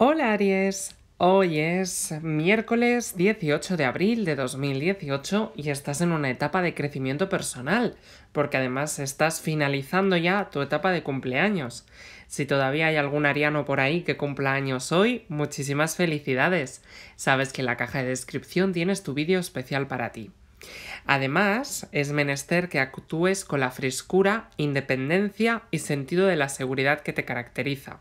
Hola Aries, hoy es miércoles 18 de abril de 2018 y estás en una etapa de crecimiento personal, porque además estás finalizando ya tu etapa de cumpleaños. Si todavía hay algún ariano por ahí que cumpla años hoy, muchísimas felicidades. Sabes que en la caja de descripción tienes tu vídeo especial para ti. Además, es menester que actúes con la frescura, independencia y sentido de la seguridad que te caracteriza.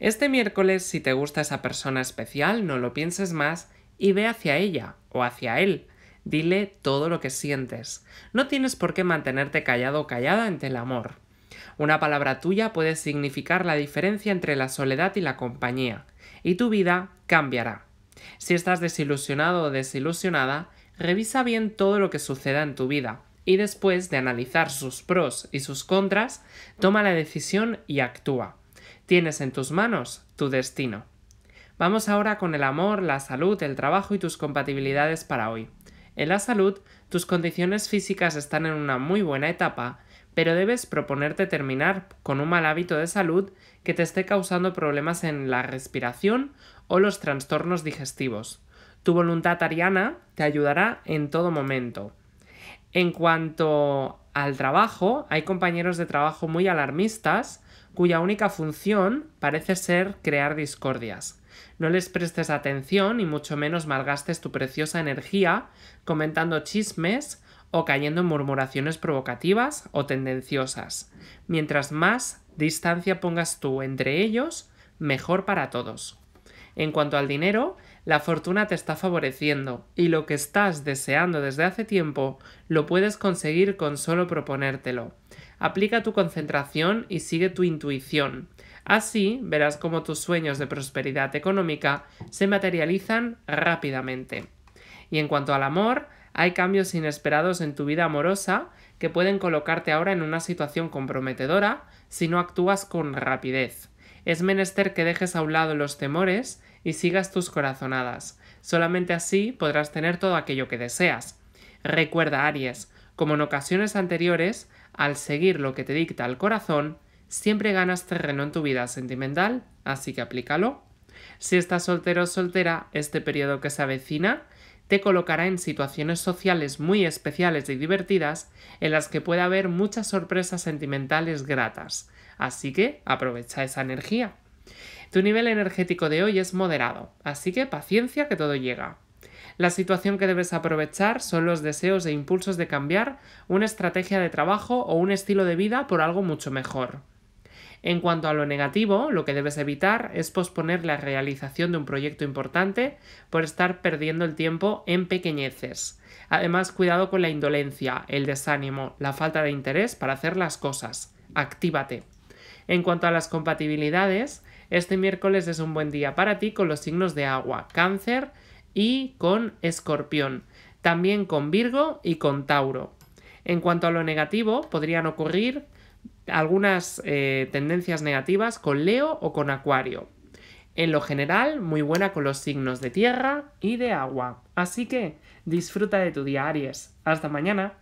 Este miércoles, si te gusta esa persona especial, no lo pienses más y ve hacia ella o hacia él. Dile todo lo que sientes. No tienes por qué mantenerte callado o callada ante el amor. Una palabra tuya puede significar la diferencia entre la soledad y la compañía, y tu vida cambiará. Si estás desilusionado o desilusionada, revisa bien todo lo que suceda en tu vida, y después de analizar sus pros y sus contras, toma la decisión y actúa. Tienes en tus manos tu destino. Vamos ahora con el amor, la salud, el trabajo y tus compatibilidades para hoy. En la salud, tus condiciones físicas están en una muy buena etapa, pero debes proponerte terminar con un mal hábito de salud que te esté causando problemas en la respiración o los trastornos digestivos. Tu voluntad ariana te ayudará en todo momento. En cuanto al trabajo, hay compañeros de trabajo muy alarmistas cuya única función parece ser crear discordias. No les prestes atención y mucho menos malgastes tu preciosa energía comentando chismes o cayendo en murmuraciones provocativas o tendenciosas. Mientras más distancia pongas tú entre ellos, mejor para todos. En cuanto al dinero, la fortuna te está favoreciendo y lo que estás deseando desde hace tiempo lo puedes conseguir con solo proponértelo. Aplica tu concentración y sigue tu intuición. Así verás cómo tus sueños de prosperidad económica se materializan rápidamente. Y en cuanto al amor, hay cambios inesperados en tu vida amorosa que pueden colocarte ahora en una situación comprometedora si no actúas con rapidez. Es menester que dejes a un lado los temores y sigas tus corazonadas. Solamente así podrás tener todo aquello que deseas. Recuerda, Aries, como en ocasiones anteriores, al seguir lo que te dicta el corazón, siempre ganas terreno en tu vida sentimental, así que aplícalo. Si estás soltero o soltera, este periodo que se avecina te colocará en situaciones sociales muy especiales y divertidas en las que puede haber muchas sorpresas sentimentales gratas, así que aprovecha esa energía. Tu nivel energético de hoy es moderado, así que paciencia que todo llega. La situación que debes aprovechar son los deseos e impulsos de cambiar una estrategia de trabajo o un estilo de vida por algo mucho mejor. En cuanto a lo negativo, lo que debes evitar es posponer la realización de un proyecto importante por estar perdiendo el tiempo en pequeñeces. Además, cuidado con la indolencia, el desánimo, la falta de interés para hacer las cosas. Actívate. En cuanto a las compatibilidades, este miércoles es un buen día para ti con los signos de agua, cáncer y con Escorpión, también con Virgo y con Tauro. En cuanto a lo negativo, podrían ocurrir algunas eh, tendencias negativas con Leo o con Acuario. En lo general, muy buena con los signos de tierra y de agua. Así que disfruta de tu día, Aries. Hasta mañana.